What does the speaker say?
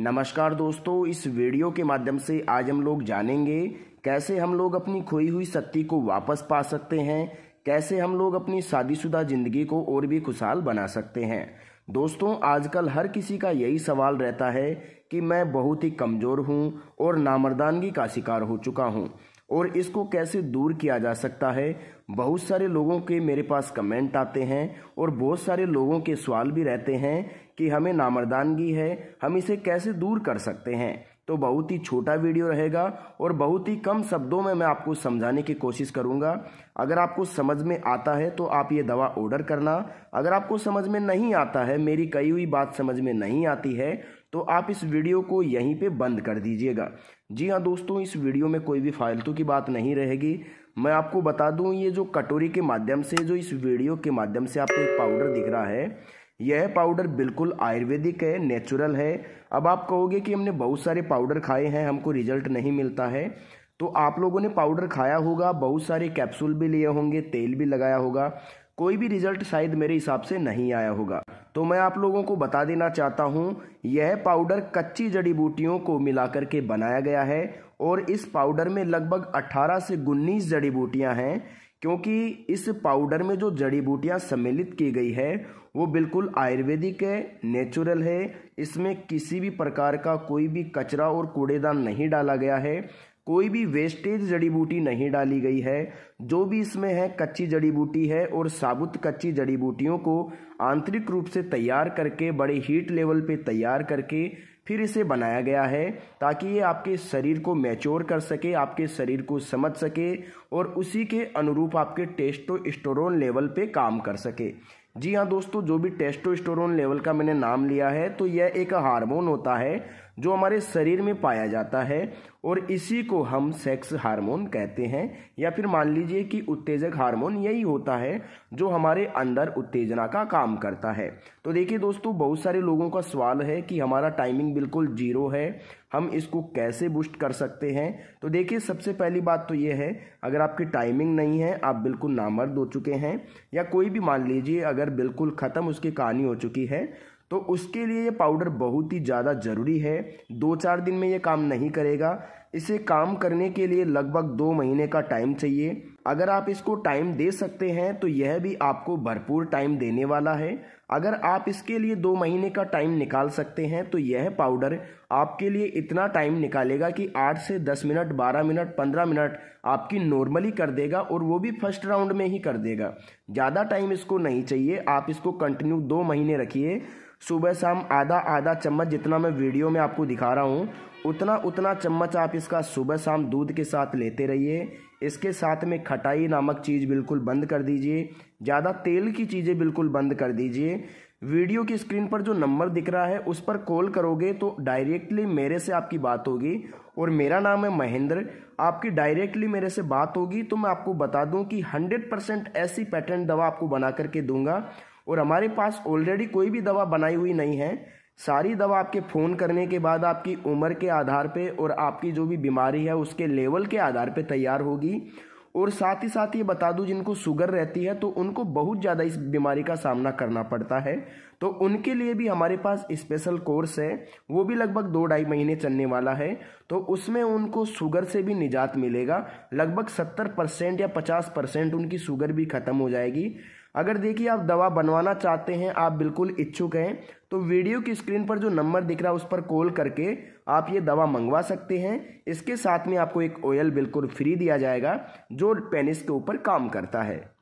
नमस्कार दोस्तों इस वीडियो के माध्यम से आज हम लोग जानेंगे कैसे हम लोग अपनी खोई हुई शक्ति को वापस पा सकते हैं कैसे हम लोग अपनी शादीशुदा ज़िंदगी को और भी खुशहाल बना सकते हैं दोस्तों आजकल हर किसी का यही सवाल रहता है कि मैं बहुत ही कमज़ोर हूँ और नामर्दानगी का शिकार हो चुका हूँ और इसको कैसे दूर किया जा सकता है बहुत सारे लोगों के मेरे पास कमेंट आते हैं और बहुत सारे लोगों के सवाल भी रहते हैं कि हमें नामर्दानगी है हम इसे कैसे दूर कर सकते हैं तो बहुत ही छोटा वीडियो रहेगा और बहुत ही कम शब्दों में मैं आपको समझाने की कोशिश करूंगा अगर आपको समझ में आता है तो आप ये दवा ऑर्डर करना अगर आपको समझ में नहीं आता है मेरी कही हुई बात समझ में नहीं आती है तो आप इस वीडियो को यहीं पे बंद कर दीजिएगा जी हाँ दोस्तों इस वीडियो में कोई भी फालतू की बात नहीं रहेगी मैं आपको बता दूं ये जो कटोरी के माध्यम से जो इस वीडियो के माध्यम से आपको एक पाउडर दिख रहा है यह पाउडर बिल्कुल आयुर्वेदिक है नेचुरल है अब आप कहोगे कि हमने बहुत सारे पाउडर खाए हैं हमको रिजल्ट नहीं मिलता है तो आप लोगों ने पाउडर खाया होगा बहुत सारे कैप्सूल भी लिए होंगे तेल भी लगाया होगा कोई भी रिजल्ट शायद मेरे हिसाब से नहीं आया होगा तो मैं आप लोगों को बता देना चाहता हूँ यह पाउडर कच्ची जड़ी बूटियों को मिलाकर के बनाया गया है और इस पाउडर में लगभग 18 से उन्नीस जड़ी बूटियाँ हैं क्योंकि इस पाउडर में जो जड़ी बूटियाँ सम्मिलित की गई है वो बिल्कुल आयुर्वेदिक है नेचुरल है इसमें किसी भी प्रकार का कोई भी कचरा और कूड़ेदान नहीं डाला गया है कोई भी वेस्टेज जड़ी बूटी नहीं डाली गई है जो भी इसमें है कच्ची जड़ी बूटी है और साबुत कच्ची जड़ी बूटियों को आंतरिक रूप से तैयार करके बड़े हीट लेवल पे तैयार करके फिर इसे बनाया गया है ताकि ये आपके शरीर को मैच्योर कर सके आपके शरीर को समझ सके और उसी के अनुरूप आपके टेस्टोस्टेरोन लेवल पे काम कर सके जी हाँ दोस्तों जो भी टेस्टोस्टेरोन लेवल का मैंने नाम लिया है तो यह एक हार्मोन होता है जो हमारे शरीर में पाया जाता है और इसी को हम सेक्स हार्मोन कहते हैं या फिर मान लीजिए कि उत्तेजक हार्मोन यही होता है जो हमारे अंदर उत्तेजना का काम करता है तो देखिए दोस्तों बहुत सारे लोगों का सवाल है कि हमारा टाइमिंग बिल्कुल जीरो है हम इसको कैसे बूस्ट कर सकते हैं तो देखिए सबसे पहली बात तो ये है अगर आपकी टाइमिंग नहीं है आप बिल्कुल नामर्द हो चुके हैं या कोई भी मान लीजिए अगर बिल्कुल ख़त्म उसकी कहानी हो चुकी है तो उसके लिए ये पाउडर बहुत ही ज़्यादा ज़रूरी है दो चार दिन में ये काम नहीं करेगा इसे काम करने के लिए लगभग दो महीने का टाइम चाहिए अगर आप इसको टाइम दे सकते हैं तो यह भी आपको भरपूर टाइम देने वाला है अगर आप इसके लिए दो महीने का टाइम निकाल सकते हैं तो यह पाउडर आपके लिए इतना टाइम निकालेगा कि आठ से दस मिनट बारह मिनट पंद्रह मिनट आपकी नॉर्मली कर देगा और वो भी फर्स्ट राउंड में ही कर देगा ज़्यादा टाइम इसको नहीं चाहिए आप इसको कंटिन्यू दो महीने रखिए सुबह शाम आधा आधा चम्मच जितना मैं वीडियो में आपको दिखा रहा हूँ उतना उतना चम्मच आप इसका सुबह शाम दूध के साथ लेते रहिए इसके साथ में खटाई नामक चीज़ बिल्कुल बंद कर दीजिए ज़्यादा तेल की चीज़ें बिल्कुल बंद कर दीजिए वीडियो की स्क्रीन पर जो नंबर दिख रहा है उस पर कॉल करोगे तो डायरेक्टली मेरे से आपकी बात होगी और मेरा नाम है महेंद्र आपकी डायरेक्टली मेरे से बात होगी तो मैं आपको बता दूं कि 100 परसेंट ऐसी पैटर्न दवा आपको बना करके दूंगा और हमारे पास ऑलरेडी कोई भी दवा बनाई हुई नहीं है सारी दवा आपके फ़ोन करने के बाद आपकी उम्र के आधार पे और आपकी जो भी बीमारी है उसके लेवल के आधार पे तैयार होगी और साथ ही साथ ये बता दूँ जिनको शुगर रहती है तो उनको बहुत ज़्यादा इस बीमारी का सामना करना पड़ता है तो उनके लिए भी हमारे पास स्पेशल कोर्स है वो भी लगभग दो ढाई महीने चलने वाला है तो उसमें उनको शुगर से भी निजात मिलेगा लगभग सत्तर परसेंट या पचास परसेंट उनकी शुगर भी ख़त्म हो जाएगी अगर देखिए आप दवा बनवाना चाहते हैं आप बिल्कुल इच्छुक हैं तो वीडियो की स्क्रीन पर जो नंबर दिख रहा है उस पर कॉल करके आप ये दवा मंगवा सकते हैं इसके साथ में आपको एक ऑयल बिल्कुल फ्री दिया जाएगा जो पेनिस के ऊपर काम करता है